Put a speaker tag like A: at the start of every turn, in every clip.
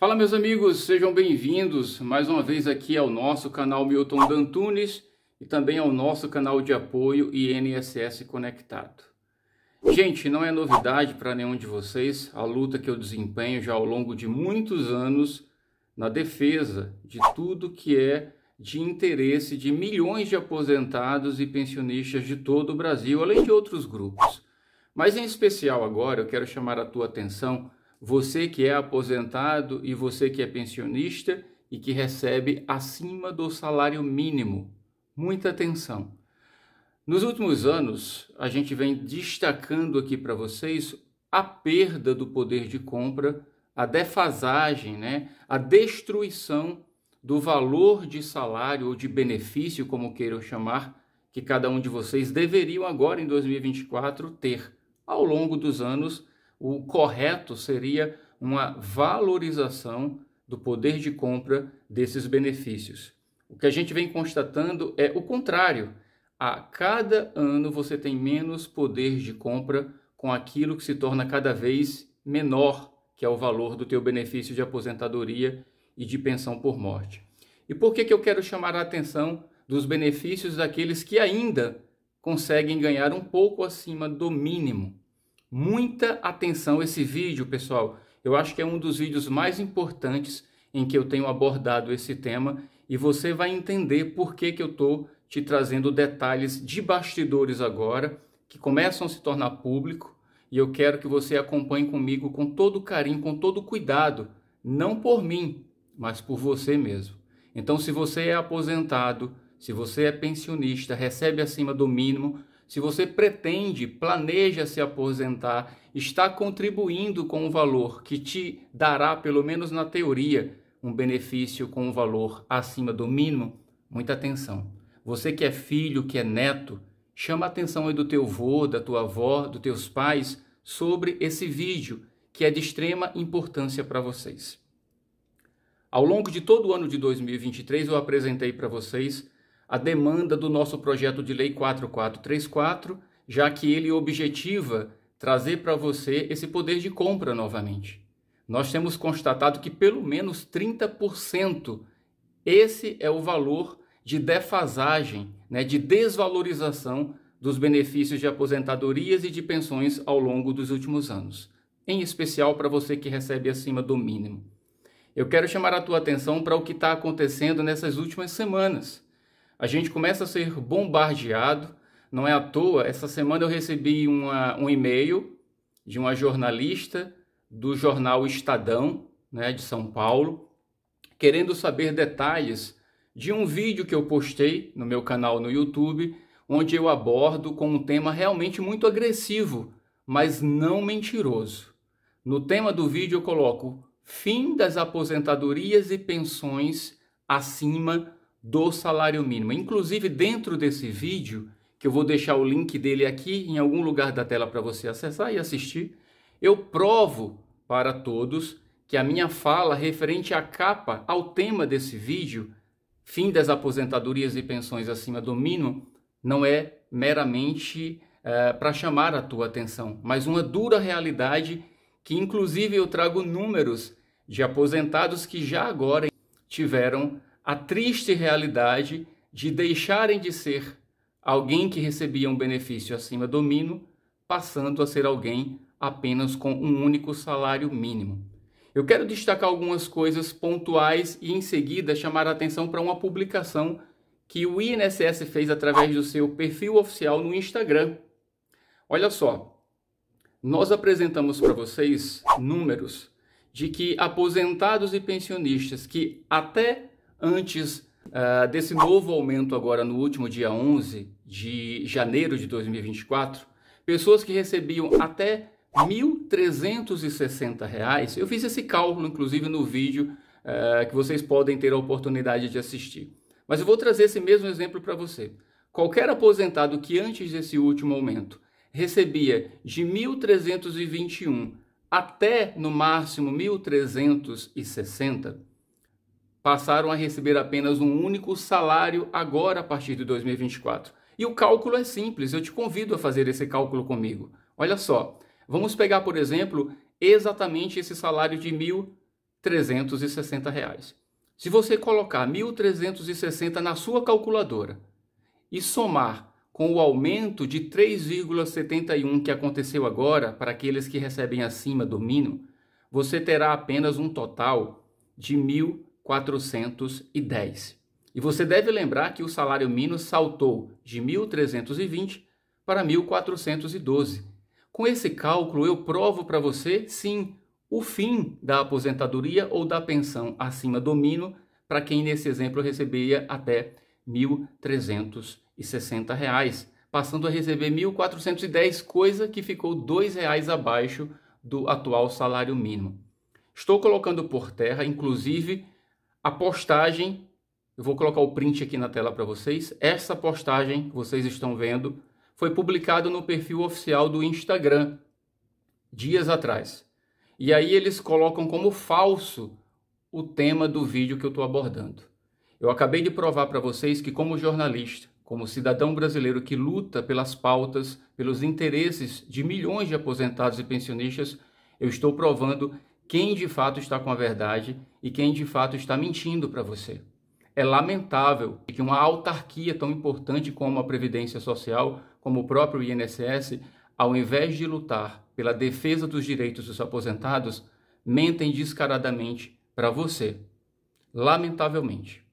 A: Fala meus amigos, sejam bem-vindos mais uma vez aqui ao nosso canal Milton Dantunes e também ao nosso canal de apoio INSS Conectado. Gente, não é novidade para nenhum de vocês a luta que eu desempenho já ao longo de muitos anos na defesa de tudo que é de interesse de milhões de aposentados e pensionistas de todo o Brasil, além de outros grupos. Mas em especial agora eu quero chamar a tua atenção você que é aposentado e você que é pensionista e que recebe acima do salário mínimo. Muita atenção. Nos últimos anos, a gente vem destacando aqui para vocês a perda do poder de compra, a defasagem, né? a destruição do valor de salário ou de benefício, como queiram chamar, que cada um de vocês deveriam agora em 2024 ter. Ao longo dos anos, o correto seria uma valorização do poder de compra desses benefícios. O que a gente vem constatando é o contrário. A cada ano você tem menos poder de compra com aquilo que se torna cada vez menor, que é o valor do teu benefício de aposentadoria e de pensão por morte. E por que, que eu quero chamar a atenção dos benefícios daqueles que ainda conseguem ganhar um pouco acima do mínimo? Muita atenção esse vídeo, pessoal. Eu acho que é um dos vídeos mais importantes em que eu tenho abordado esse tema e você vai entender por que, que eu estou te trazendo detalhes de bastidores agora, que começam a se tornar público, e eu quero que você acompanhe comigo com todo carinho, com todo cuidado, não por mim, mas por você mesmo. Então, se você é aposentado, se você é pensionista, recebe acima do mínimo, se você pretende, planeja se aposentar, está contribuindo com um valor que te dará, pelo menos na teoria, um benefício com um valor acima do mínimo, muita atenção. Você que é filho, que é neto, chama a atenção aí do teu avô, da tua avó, dos teus pais sobre esse vídeo que é de extrema importância para vocês. Ao longo de todo o ano de 2023, eu apresentei para vocês a demanda do nosso projeto de lei 4434, já que ele objetiva trazer para você esse poder de compra novamente. Nós temos constatado que pelo menos 30% esse é o valor de defasagem, né, de desvalorização dos benefícios de aposentadorias e de pensões ao longo dos últimos anos, em especial para você que recebe acima do mínimo. Eu quero chamar a tua atenção para o que está acontecendo nessas últimas semanas a gente começa a ser bombardeado. Não é à toa, essa semana eu recebi uma, um e-mail de uma jornalista do jornal Estadão, né, de São Paulo, querendo saber detalhes de um vídeo que eu postei no meu canal no YouTube, onde eu abordo com um tema realmente muito agressivo, mas não mentiroso. No tema do vídeo eu coloco fim das aposentadorias e pensões acima do salário mínimo. Inclusive, dentro desse vídeo, que eu vou deixar o link dele aqui em algum lugar da tela para você acessar e assistir, eu provo para todos que a minha fala referente à capa, ao tema desse vídeo, fim das aposentadorias e pensões acima do mínimo, não é meramente uh, eh, para chamar a tua atenção, mas uma dura realidade que, inclusive, eu trago números de aposentados que já agora tiveram a triste realidade de deixarem de ser alguém que recebia um benefício acima do mínimo, passando a ser alguém apenas com um único salário mínimo. Eu quero destacar algumas coisas pontuais e em seguida chamar a atenção para uma publicação que o INSS fez através do seu perfil oficial no Instagram. Olha só, nós apresentamos para vocês números de que aposentados e pensionistas que até antes uh, desse novo aumento agora no último dia 11 de janeiro de 2024, pessoas que recebiam até R$ 1.360, eu fiz esse cálculo inclusive no vídeo uh, que vocês podem ter a oportunidade de assistir. Mas eu vou trazer esse mesmo exemplo para você. Qualquer aposentado que antes desse último aumento recebia de 1.321 até no máximo 1.360, passaram a receber apenas um único salário agora a partir de 2024. E o cálculo é simples, eu te convido a fazer esse cálculo comigo. Olha só, vamos pegar, por exemplo, exatamente esse salário de R$ 1.360. Se você colocar 1.360 na sua calculadora e somar com o aumento de 3,71 que aconteceu agora para aqueles que recebem acima do mínimo, você terá apenas um total de R$ 410. E você deve lembrar que o salário mínimo saltou de 1.320 para 1.412. Com esse cálculo, eu provo para você, sim, o fim da aposentadoria ou da pensão acima do mínimo para quem, nesse exemplo, recebia até R$ 1.360, reais, passando a receber R$ 1.410, coisa que ficou R$ reais abaixo do atual salário mínimo. Estou colocando por terra, inclusive, a postagem, eu vou colocar o print aqui na tela para vocês. Essa postagem, que vocês estão vendo, foi publicada no perfil oficial do Instagram dias atrás. E aí eles colocam como falso o tema do vídeo que eu estou abordando. Eu acabei de provar para vocês que, como jornalista, como cidadão brasileiro que luta pelas pautas, pelos interesses de milhões de aposentados e pensionistas, eu estou provando quem de fato está com a verdade e quem de fato está mentindo para você. É lamentável que uma autarquia tão importante como a Previdência Social, como o próprio INSS, ao invés de lutar pela defesa dos direitos dos aposentados, mentem descaradamente para você. Lamentavelmente.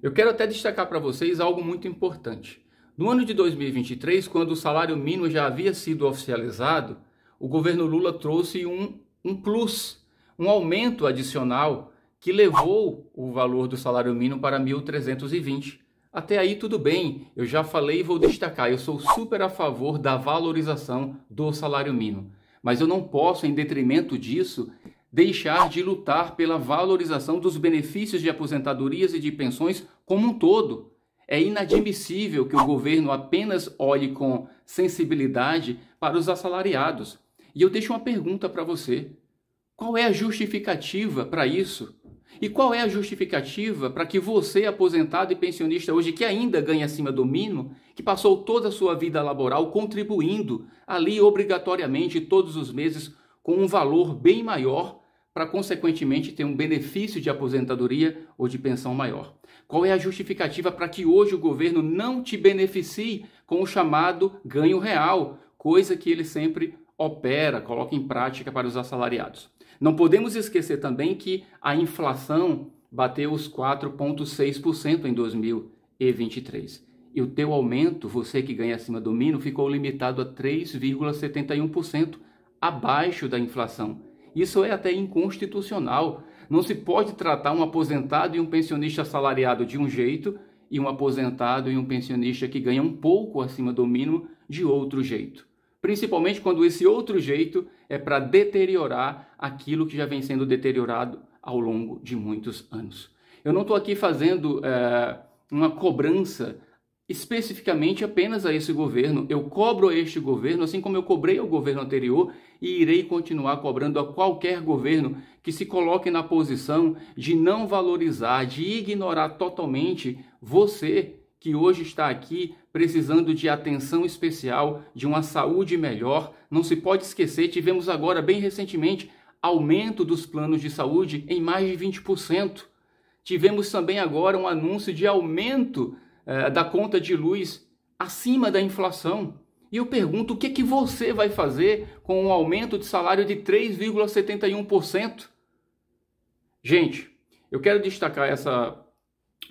A: Eu quero até destacar para vocês algo muito importante. No ano de 2023, quando o salário mínimo já havia sido oficializado, o governo Lula trouxe um, um plus um aumento adicional que levou o valor do salário mínimo para 1.320. Até aí tudo bem, eu já falei e vou destacar, eu sou super a favor da valorização do salário mínimo, mas eu não posso, em detrimento disso, deixar de lutar pela valorização dos benefícios de aposentadorias e de pensões como um todo. É inadmissível que o governo apenas olhe com sensibilidade para os assalariados. E eu deixo uma pergunta para você: qual é a justificativa para isso? E qual é a justificativa para que você, aposentado e pensionista hoje, que ainda ganha acima do mínimo, que passou toda a sua vida laboral contribuindo ali obrigatoriamente todos os meses com um valor bem maior, para consequentemente ter um benefício de aposentadoria ou de pensão maior? Qual é a justificativa para que hoje o governo não te beneficie com o chamado ganho real, coisa que ele sempre opera, coloca em prática para os assalariados. Não podemos esquecer também que a inflação bateu os 4,6% em 2023. E o teu aumento, você que ganha acima do mínimo, ficou limitado a 3,71%, abaixo da inflação. Isso é até inconstitucional. Não se pode tratar um aposentado e um pensionista assalariado de um jeito e um aposentado e um pensionista que ganha um pouco acima do mínimo de outro jeito principalmente quando esse outro jeito é para deteriorar aquilo que já vem sendo deteriorado ao longo de muitos anos. Eu não estou aqui fazendo é, uma cobrança especificamente apenas a esse governo. Eu cobro a este governo, assim como eu cobrei ao governo anterior, e irei continuar cobrando a qualquer governo que se coloque na posição de não valorizar, de ignorar totalmente você, que hoje está aqui precisando de atenção especial, de uma saúde melhor. Não se pode esquecer, tivemos agora, bem recentemente, aumento dos planos de saúde em mais de 20%. Tivemos também agora um anúncio de aumento eh, da conta de luz acima da inflação. E eu pergunto, o que, é que você vai fazer com um aumento de salário de 3,71%? Gente, eu quero destacar essa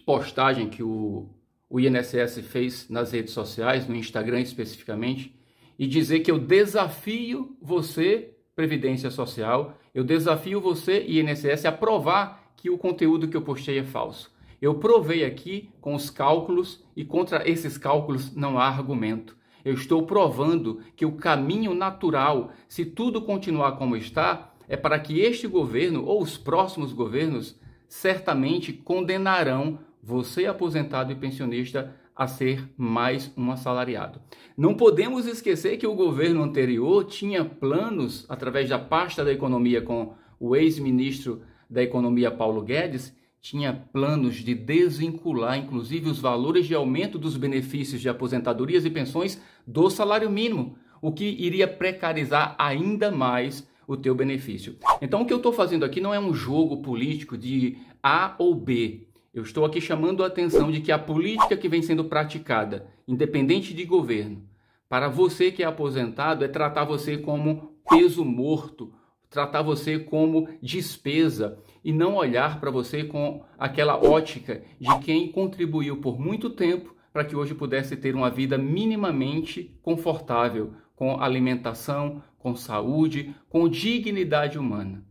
A: postagem que o o INSS fez nas redes sociais, no Instagram especificamente, e dizer que eu desafio você, Previdência Social, eu desafio você, INSS, a provar que o conteúdo que eu postei é falso. Eu provei aqui com os cálculos e contra esses cálculos não há argumento. Eu estou provando que o caminho natural, se tudo continuar como está, é para que este governo ou os próximos governos certamente condenarão você aposentado e pensionista a ser mais um assalariado. Não podemos esquecer que o governo anterior tinha planos através da pasta da economia com o ex-ministro da Economia Paulo Guedes, tinha planos de desvincular inclusive os valores de aumento dos benefícios de aposentadorias e pensões do salário mínimo, o que iria precarizar ainda mais o teu benefício. Então o que eu estou fazendo aqui não é um jogo político de A ou B. Eu estou aqui chamando a atenção de que a política que vem sendo praticada, independente de governo, para você que é aposentado, é tratar você como peso morto, tratar você como despesa e não olhar para você com aquela ótica de quem contribuiu por muito tempo para que hoje pudesse ter uma vida minimamente confortável, com alimentação, com saúde, com dignidade humana.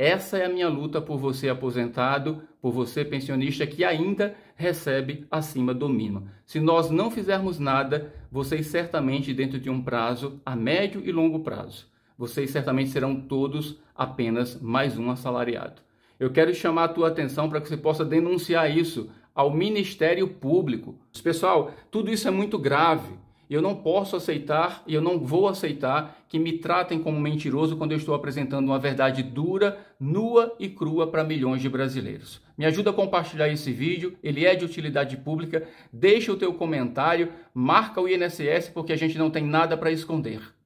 A: Essa é a minha luta por você aposentado, por você pensionista que ainda recebe acima do mínimo. Se nós não fizermos nada, vocês certamente dentro de um prazo a médio e longo prazo, vocês certamente serão todos apenas mais um assalariado. Eu quero chamar a tua atenção para que você possa denunciar isso ao Ministério Público. Pessoal, tudo isso é muito grave. Eu não posso aceitar e eu não vou aceitar que me tratem como mentiroso quando eu estou apresentando uma verdade dura, nua e crua para milhões de brasileiros. Me ajuda a compartilhar esse vídeo, ele é de utilidade pública. Deixa o teu comentário, marca o INSS porque a gente não tem nada para esconder.